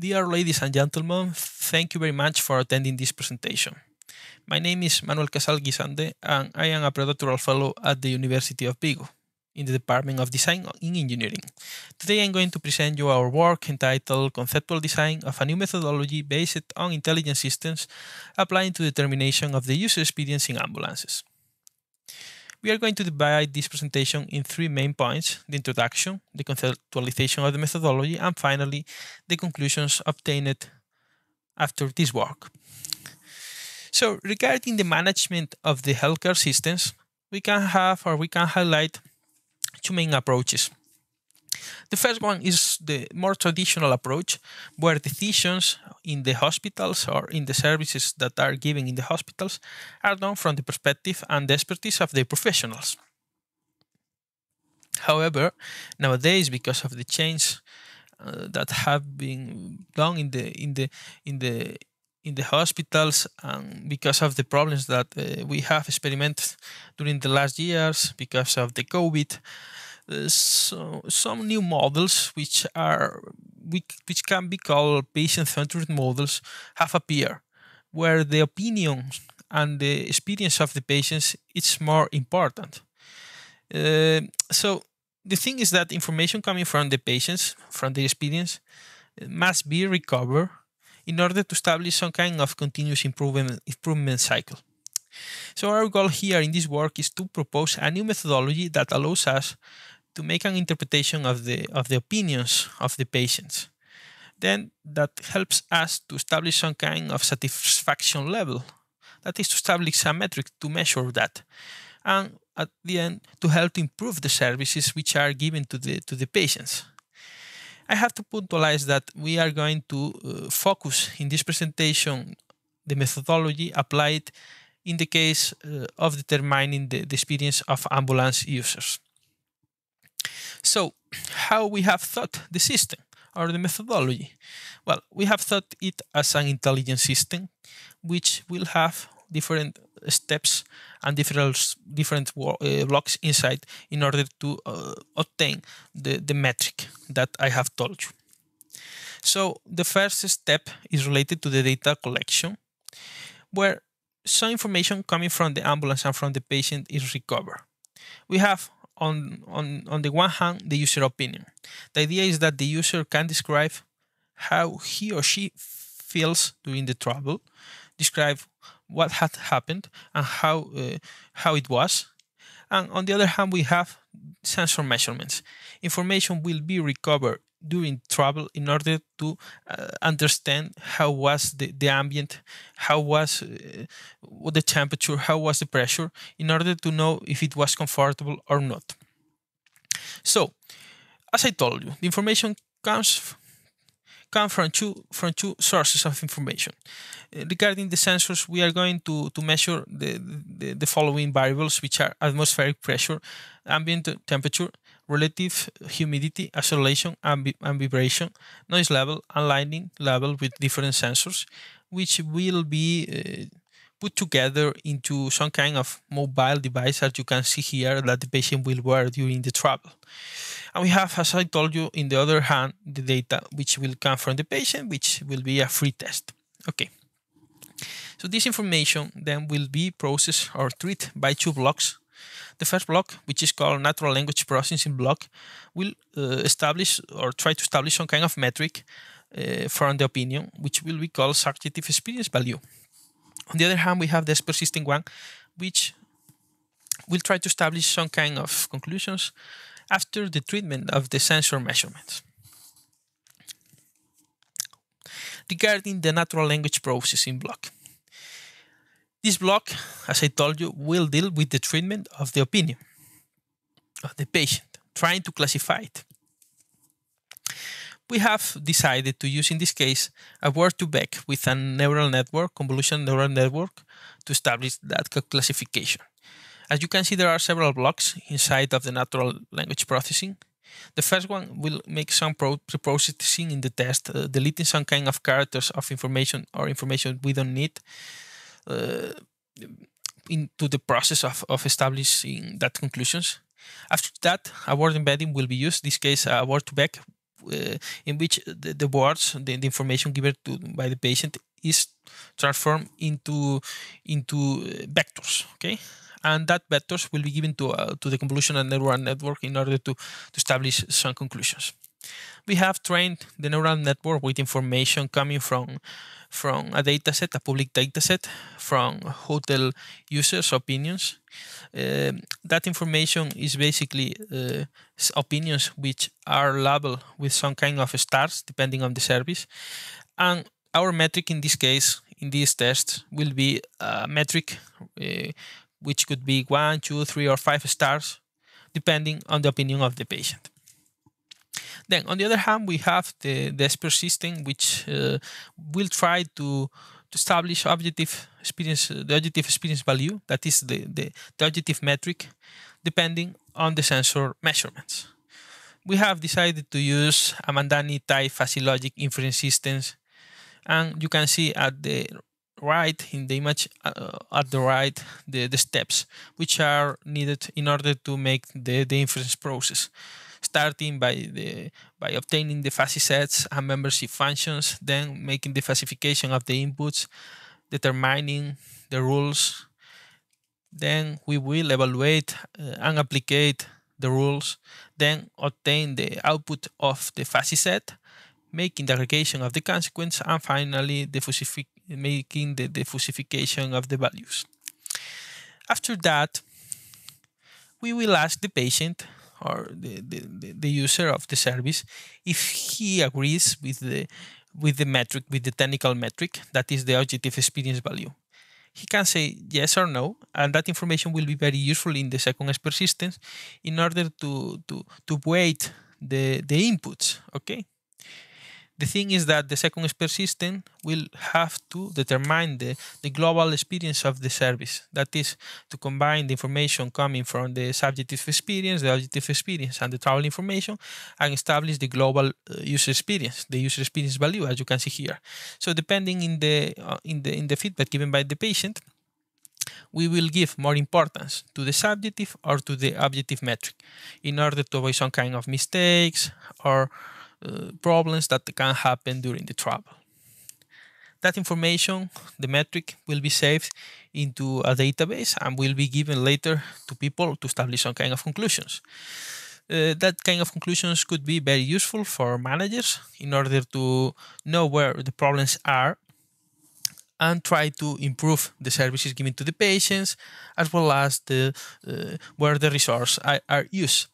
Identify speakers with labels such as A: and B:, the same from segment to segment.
A: Dear ladies and gentlemen, thank you very much for attending this presentation. My name is Manuel Casal Guisande and I am a postdoctoral fellow at the University of Vigo in the Department of Design in Engineering. Today I'm going to present you our work entitled Conceptual Design of a New Methodology Based on Intelligent Systems Applying to Determination of the User Experience in Ambulances. We are going to divide this presentation in three main points, the introduction, the conceptualization of the methodology, and finally, the conclusions obtained after this work. So regarding the management of the healthcare systems, we can have or we can highlight two main approaches. The first one is the more traditional approach, where decisions in the hospitals or in the services that are given in the hospitals are done from the perspective and the expertise of the professionals. However, nowadays, because of the change uh, that have been done in the in the in the in the hospitals and because of the problems that uh, we have experimented during the last years because of the COVID, so some new models which are which can be called patient-centered models have appeared, where the opinion and the experience of the patients is more important. Uh, so the thing is that information coming from the patients, from the experience, must be recovered in order to establish some kind of continuous improvement, improvement cycle. So our goal here in this work is to propose a new methodology that allows us to make an interpretation of the, of the opinions of the patients. Then that helps us to establish some kind of satisfaction level. That is to establish a metric to measure that. And at the end, to help improve the services which are given to the, to the patients. I have to punctualize that we are going to uh, focus in this presentation the methodology applied in the case uh, of determining the, the experience of ambulance users. So how we have thought the system or the methodology? Well, we have thought it as an intelligent system, which will have different steps and different different uh, blocks inside in order to uh, obtain the, the metric that I have told you. So the first step is related to the data collection, where some information coming from the ambulance and from the patient is recovered. We have on, on, on the one hand, the user opinion. The idea is that the user can describe how he or she feels during the travel, describe what had happened and how, uh, how it was. And on the other hand, we have sensor measurements. Information will be recovered during travel in order to uh, understand how was the, the ambient how was uh, the temperature how was the pressure in order to know if it was comfortable or not so as i told you the information comes come from two from two sources of information uh, regarding the sensors we are going to to measure the, the the following variables which are atmospheric pressure ambient temperature relative humidity, acceleration, and, and vibration, noise level, and lighting level with different sensors, which will be uh, put together into some kind of mobile device that you can see here that the patient will wear during the travel. And we have, as I told you, in the other hand, the data which will come from the patient, which will be a free test. Okay. So this information then will be processed or treated by two blocks the first block, which is called natural language processing block, will uh, establish or try to establish some kind of metric uh, from the opinion, which will be called subjective experience value. On the other hand, we have the persisting one, which will try to establish some kind of conclusions after the treatment of the sensor measurements. Regarding the natural language processing block this blog, as I told you, will deal with the treatment of the opinion of the patient, trying to classify it. We have decided to use in this case a word to back with a neural network, convolution neural network, to establish that classification. As you can see, there are several blocks inside of the natural language processing. The first one will make some pre-processing in the test, uh, deleting some kind of characters of information or information we don't need uh, into the process of, of establishing that conclusions. After that, award embedding will be used. In this case, uh, award to back, uh, in which the, the words, the, the information given to, by the patient is transformed into into uh, vectors. Okay, and that vectors will be given to uh, to the convolutional neural network in order to to establish some conclusions. We have trained the neural network with information coming from from a set, a public data set, from hotel users' opinions. Uh, that information is basically uh, opinions which are labeled with some kind of stars, depending on the service. And our metric in this case, in these tests, will be a metric uh, which could be one, two, three, or five stars, depending on the opinion of the patient. Then, on the other hand, we have the, the expert system, which uh, will try to, to establish objective experience, uh, the objective experience value, that is the, the, the objective metric, depending on the sensor measurements. We have decided to use a Mandani type fuzzy logic inference systems, and you can see at the right in the image uh, uh, at the right the, the steps which are needed in order to make the, the inference process starting by the by obtaining the fuzzy sets and membership functions then making the classification of the inputs determining the rules then we will evaluate uh, and apply the rules then obtain the output of the fuzzy set making the aggregation of the consequence and finally the, making the diffusification of the values. After that, we will ask the patient or the, the, the user of the service if he agrees with the with the metric, with the technical metric, that is the objective experience value. He can say yes or no, and that information will be very useful in the second persistence in order to, to, to weight the, the inputs, okay? the thing is that the second expert system will have to determine the, the global experience of the service. That is to combine the information coming from the subjective experience, the objective experience, and the travel information and establish the global uh, user experience, the user experience value, as you can see here. So depending in the, uh, in the, in the feedback given by the patient, we will give more importance to the subjective or to the objective metric in order to avoid some kind of mistakes or uh, problems that can happen during the travel. That information, the metric, will be saved into a database and will be given later to people to establish some kind of conclusions. Uh, that kind of conclusions could be very useful for managers in order to know where the problems are and try to improve the services given to the patients as well as the uh, where the resources are, are used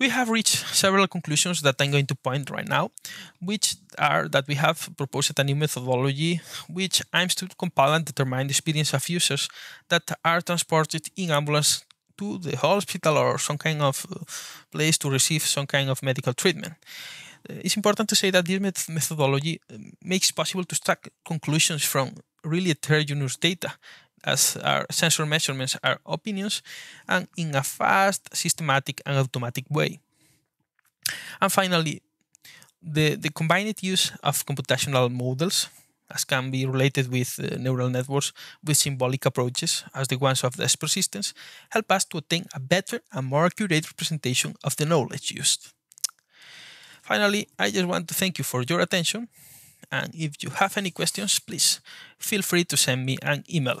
A: we have reached several conclusions that I'm going to point right now, which are that we have proposed a new methodology which aims to compile and determine the experience of users that are transported in ambulance to the hospital or some kind of uh, place to receive some kind of medical treatment uh, it's important to say that this methodology um, makes possible to extract conclusions from really heterogeneous data as our sensor measurements are opinions, and in a fast, systematic, and automatic way. And finally, the, the combined use of computational models, as can be related with uh, neural networks with symbolic approaches, as the ones of the S help us to obtain a better and more accurate representation of the knowledge used. Finally, I just want to thank you for your attention, and if you have any questions, please feel free to send me an email.